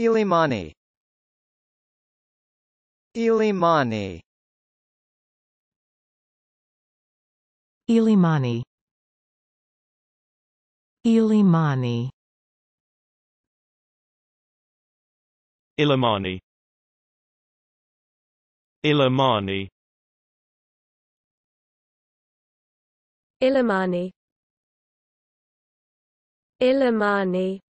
Ilimani Ilimani Ilimani Ilimani Ilimani Ilimani Ilimani Ilimani